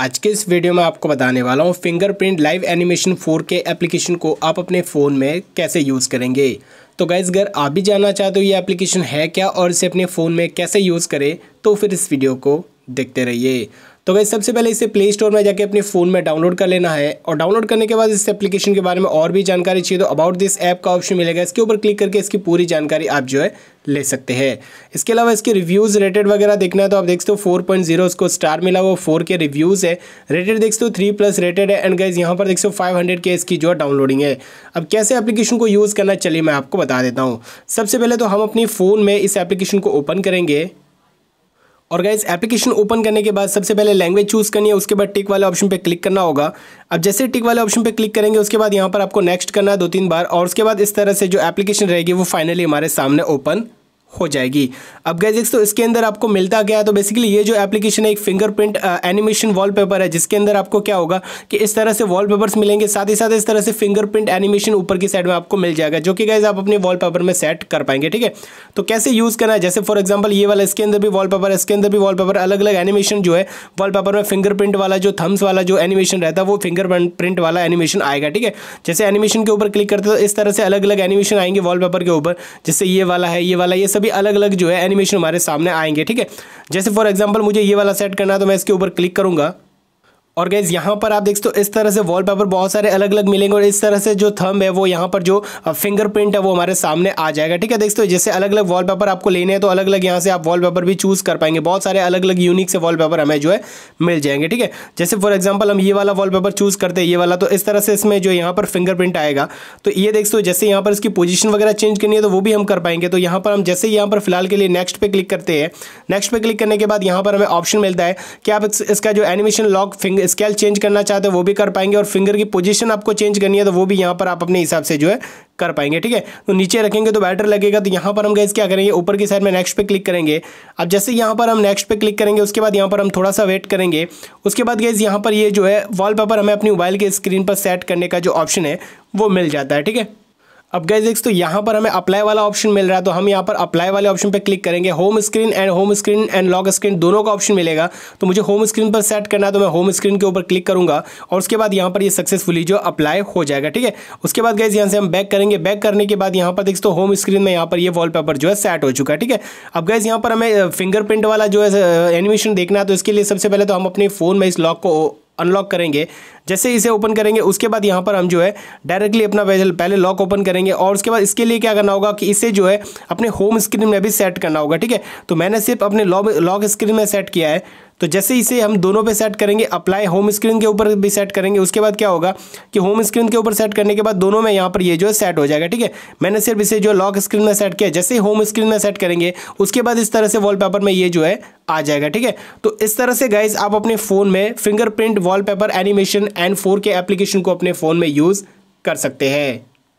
आज के इस वीडियो में आपको बताने वाला हूँ फिंगरप्रिंट लाइव एनिमेशन के एप्लीकेशन को आप अपने फ़ोन में कैसे यूज़ करेंगे तो गैस अगर आप भी जानना चाहते हो ये एप्लीकेशन है क्या और इसे अपने फ़ोन में कैसे यूज़ करें तो फिर इस वीडियो को देखते रहिए तो वैसे सबसे पहले इसे प्ले स्टोर में जाके अपने फ़ोन में डाउनलोड कर लेना है और डाउनलोड करने के बाद इस एप्लीकेशन के बारे में और भी जानकारी चाहिए तो अबाउट दिस ऐप का ऑप्शन मिलेगा इसके ऊपर क्लिक करके इसकी पूरी जानकारी आप जो है ले सकते हैं इसके अलावा इसके रिव्यूज़ रेटेड वगैरह देखना है तो आप देख सकते हो फोर पॉइंट जीरो उसको स्टार मिला हुआ फोर के रिव्यूज़ है रेटेड देख सकते हो थ्री प्लस रेटेड है एंड गाइज यहाँ पर देख सकते हो फाइव हंड्रेड के इसकी जो है डाउनलोडिंग है अब कैसे एप्लीकेशन को यूज़ करना चलिए मैं आपको बता देता हूँ सबसे पहले तो हम अपनी फ़ोन में इस एप्लीकेशन को ओपन करेंगे और गाइज एप्लीकेशन ओपन करने के बाद सबसे पहले लैंग्वेज चूज़ करनी है उसके बाद टिक वाले ऑप्शन पे क्लिक करना होगा अब जैसे टिक वाले ऑप्शन पे क्लिक करेंगे उसके बाद यहाँ पर आपको नेक्स्ट करना है दो तीन बार और उसके बाद इस तरह से जो एप्लीकेशन रहेगी वो फाइनली हमारे सामने ओपन हो जाएगी अब गैजिक्स तो इसके अंदर आपको मिलता गया है तो बेसिकली ये जो एप्लीकेशन है एक फिंगरप्रिंट एनिमेशन वॉलपेपर है जिसके अंदर आपको क्या होगा कि इस तरह से वॉलपेपर्स मिलेंगे साथ ही साथ इस तरह से फिंगरप्रिंट एनिमेशन ऊपर की साइड में आपको मिल जाएगा जो कि गैज आप अपने वॉलपेपर में सेट कर पाएंगे ठीक है तो कैसे यूज़ करना है जैसे फॉर एग्जाम्पल ये वाला इसके अंदर भी वॉल पेपर इसके अंदर भी वॉल अलग अलग एनिमेशन जो है वॉल में फिंगरप्रिंट वाला जो थम्स वाला जो एनिमेशन रहता है वो फिंगर प्रिंट वाला एनिमेशन आएगा ठीक है जैसे एनिमेशन के ऊपर क्लिक करते तो इस तरह से अलग अलग एनिमेशन आएंगे वॉल के ऊपर जैसे ये वाला है ये वाला ये सब भी अलग अलग जो है एनिमेशन हमारे सामने आएंगे ठीक है जैसे फॉर एग्जाम्पल मुझे ये वाला सेट करना है तो मैं इसके ऊपर क्लिक करूंगा और गैस यहाँ पर आप देख सकते हो इस तरह से वॉलपेपर बहुत सारे अलग अलग मिलेंगे और इस तरह से जो थंब है वो यहाँ पर जो फिंगरप्रिंट है वो हमारे सामने आ जाएगा ठीक है देख सकते हो जैसे अलग अलग वॉलपेपर आपको लेने हैं तो अलग अलग यहाँ से आप वॉलपेपर भी चूज़ कर पाएंगे बहुत सारे अलग अलग यूनिक से वॉल हमें जो है मिल जाएंगे ठीक है जैसे फॉर एग्जाम्पल हम ये वाला वॉल चूज़ करते हैं ये वाला तो इस तरह से इसमें जो यहाँ पर फिंगरप्रिंट आएगा तो ये देख सकते हो जैसे यहाँ पर इसकी पोजिशन वगैरह चेंज करनी है तो वो भी हम कर पाएंगे तो यहाँ पर हम जैसे यहाँ पर फिलहाल के लिए नेक्स्ट पे क्लिक करते हैं नेक्स्ट पे क्लिक करने के बाद यहाँ पर हमें ऑप्शन मिलता है कि आप इसका जो animation lock finger scale change करना चाहते हो वो भी कर पाएंगे और फिंगर की पोजीशन आपको चेंज करनी है तो वो भी यहाँ पर आप अपने हिसाब से जो है कर पाएंगे ठीक है तो नीचे रखेंगे तो बैटर लगेगा तो यहाँ पर हम गए क्या करेंगे ऊपर की साइड में नेक्स्ट पे क्लिक करेंगे अब जैसे यहाँ पर हम नेक्स्ट पे क्लिक करेंगे उसके बाद यहाँ पर हम थोड़ा सा वेट करेंगे उसके बाद गए यहाँ पर ये जो है वॉलपेपर हमें अपनी मोबाइल के स्क्रीन पर सेट करने का जो ऑप्शन है वो मिल जाता है ठीक है अब गैस देख तो यहाँ पर हमें अप्लाई वाला ऑप्शन मिल रहा है तो हम यहाँ पर अप्लाई वाले ऑप्शन पर क्लिक करेंगे home screen and home screen and lock screen दोनों का ऑप्शन मिलेगा तो मुझे होम स्क्रीन पर सेट करना है तो मैं होम स्क्रीन के ऊपर क्लिक करूँगा और उसके बाद यहाँ पर ये यह सक्सेसफुली जो अप्लाई हो जाएगा ठीक है उसके बाद गैज यहाँ से हम बैक करेंगे बैक करने के बाद यहाँ पर देख तो होम स्क्रीन में यहाँ पर ये यह वॉलपेपर जो है सेट हो चुका है ठीक है अब गैस यहाँ पर हमें फिंगरप्रिंट वाला जो है एनिमेशन देखना है तो इसके लिए सबसे पहले तो हम अपने फ़ोन में इस लॉक को अनलॉक करेंगे जैसे इसे ओपन करेंगे उसके बाद यहाँ पर हम जो है डायरेक्टली अपना वेजल पहले लॉक ओपन करेंगे और उसके बाद इसके लिए क्या करना होगा कि इसे जो है अपने होम स्क्रीन में भी सेट करना होगा ठीक है तो मैंने सिर्फ अपने लॉक स्क्रीन में सेट किया है तो जैसे इसे हम दोनों पे सेट करेंगे अप्लाई होम स्क्रीन के ऊपर भी सेट करेंगे उसके बाद क्या होगा कि होम स्क्रीन के ऊपर सेट करने के बाद दोनों में यहाँ पर ये जो है सेट हो जाएगा ठीक है मैंने सिर्फ इसे जो लॉक स्क्रीन में सेट किया जैसे ही होम स्क्रीन में सेट करेंगे उसके बाद इस तरह से वॉलपेपर में ये जो है आ जाएगा ठीक है तो इस तरह से गाइज आप अपने फ़ोन में fingerprint wallpaper animation and four के एप्लीकेशन को अपने फ़ोन में यूज़ कर सकते हैं